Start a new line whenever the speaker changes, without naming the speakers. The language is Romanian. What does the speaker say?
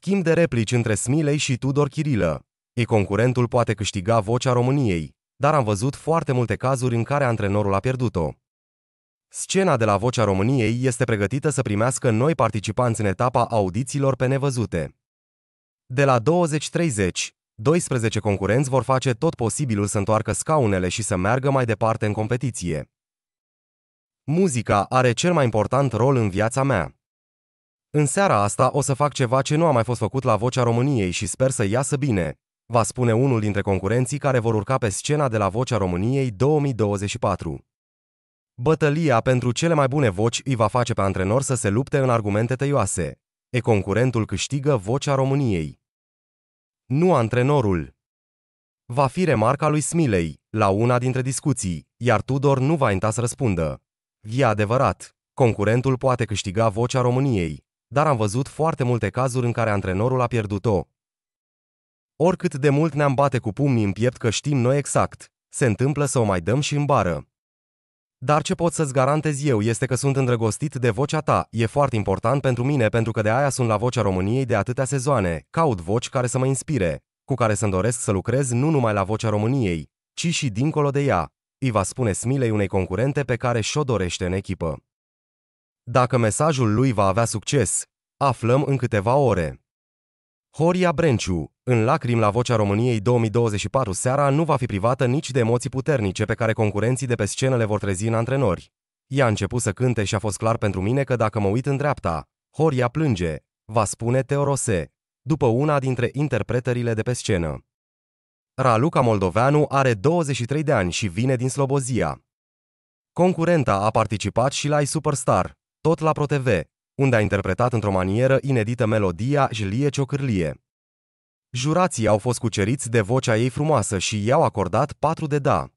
Schimb de replici între Smilei și Tudor Chirilă. E concurentul poate câștiga vocea României, dar am văzut foarte multe cazuri în care antrenorul a pierdut-o. Scena de la Vocea României este pregătită să primească noi participanți în etapa audițiilor pe nevăzute. De la 20-30, 12 concurenți vor face tot posibilul să întoarcă scaunele și să meargă mai departe în competiție. Muzica are cel mai important rol în viața mea. În seara asta o să fac ceva ce nu a mai fost făcut la Vocea României și sper să iasă bine, va spune unul dintre concurenții care vor urca pe scena de la Vocea României 2024. Bătălia pentru cele mai bune voci îi va face pe antrenor să se lupte în argumente tăioase. E concurentul câștigă Vocea României. Nu antrenorul. Va fi remarca lui Smiley la una dintre discuții, iar Tudor nu va inta să răspundă. E adevărat, concurentul poate câștiga Vocea României, dar am văzut foarte multe cazuri în care antrenorul a pierdut-o. Oricât de mult ne-am bate cu pumnii în piept că știm noi exact, se întâmplă să o mai dăm și în bară. Dar ce pot să-ți garantez eu este că sunt îndrăgostit de vocea ta, e foarte important pentru mine pentru că de aia sunt la vocea României de atâtea sezoane, caut voci care să mă inspire, cu care să-mi doresc să lucrez nu numai la vocea României, ci și dincolo de ea, îi va spune Smilei unei concurente pe care și-o dorește în echipă. Dacă mesajul lui va avea succes, aflăm în câteva ore. Horia Brenciu, în lacrimi la vocea României 2024 seara, nu va fi privată nici de emoții puternice pe care concurenții de pe scenă le vor trezi în antrenori. Ea a început să cânte și a fost clar pentru mine că dacă mă uit în dreapta, Horia plânge, va spune Teorose, după una dintre interpretările de pe scenă. Raluca Moldoveanu are 23 de ani și vine din Slobozia. Concurenta a participat și la I Superstar, tot la ProTV, unde a interpretat într-o manieră inedită melodia Jlie Ciocârlie. Jurații au fost cuceriți de vocea ei frumoasă și i-au acordat patru de da.